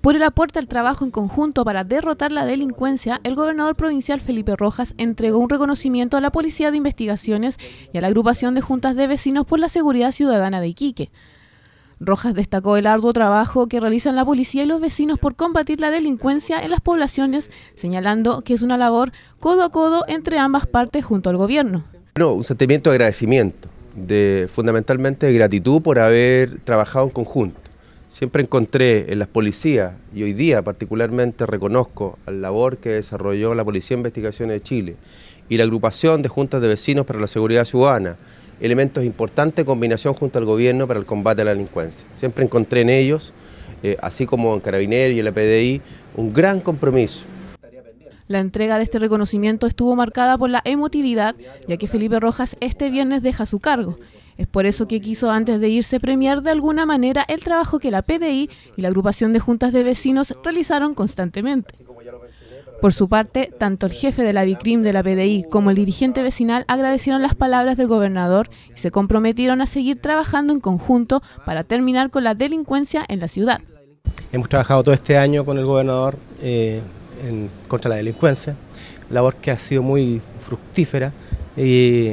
Por el aporte al trabajo en conjunto para derrotar la delincuencia, el gobernador provincial Felipe Rojas entregó un reconocimiento a la Policía de Investigaciones y a la agrupación de juntas de vecinos por la seguridad ciudadana de Iquique. Rojas destacó el arduo trabajo que realizan la policía y los vecinos por combatir la delincuencia en las poblaciones, señalando que es una labor codo a codo entre ambas partes junto al gobierno. No, un sentimiento de agradecimiento, de fundamentalmente de gratitud por haber trabajado en conjunto Siempre encontré en las policías, y hoy día particularmente reconozco la labor que desarrolló la Policía de Investigaciones de Chile y la agrupación de juntas de vecinos para la seguridad ciudadana, elementos importantes en combinación junto al gobierno para el combate a la delincuencia. Siempre encontré en ellos, eh, así como en Carabineros y en la PDI, un gran compromiso la entrega de este reconocimiento estuvo marcada por la emotividad, ya que Felipe Rojas este viernes deja su cargo. Es por eso que quiso antes de irse premiar de alguna manera el trabajo que la PDI y la agrupación de juntas de vecinos realizaron constantemente. Por su parte, tanto el jefe de la Vicrim de la PDI como el dirigente vecinal agradecieron las palabras del gobernador y se comprometieron a seguir trabajando en conjunto para terminar con la delincuencia en la ciudad. Hemos trabajado todo este año con el gobernador. Eh, contra la delincuencia, labor que ha sido muy fructífera y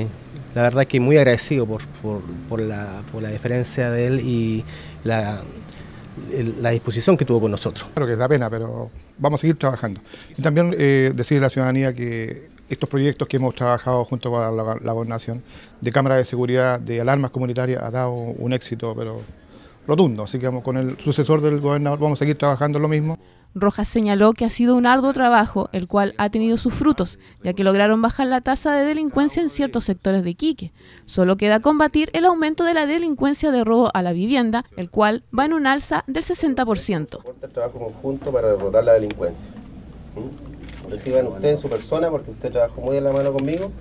la verdad que muy agradecido por, la, por diferencia de él y la, disposición que tuvo con nosotros. Claro que es la pena, pero vamos a seguir trabajando. Y también eh, decirle a la ciudadanía que estos proyectos que hemos trabajado junto con la, Gobernación de cámara de seguridad, de alarmas comunitarias, ha dado un éxito, pero rotundo, así que vamos, con el sucesor del gobernador vamos a seguir trabajando lo mismo. Rojas señaló que ha sido un arduo trabajo, el cual ha tenido sus frutos, ya que lograron bajar la tasa de delincuencia en ciertos sectores de Quique. Solo queda combatir el aumento de la delincuencia de robo a la vivienda, el cual va en un alza del 60%. El trabajo conjunto para derrotar la delincuencia. ¿Mm? Reciban usted en su persona porque usted trabajó muy de la mano conmigo.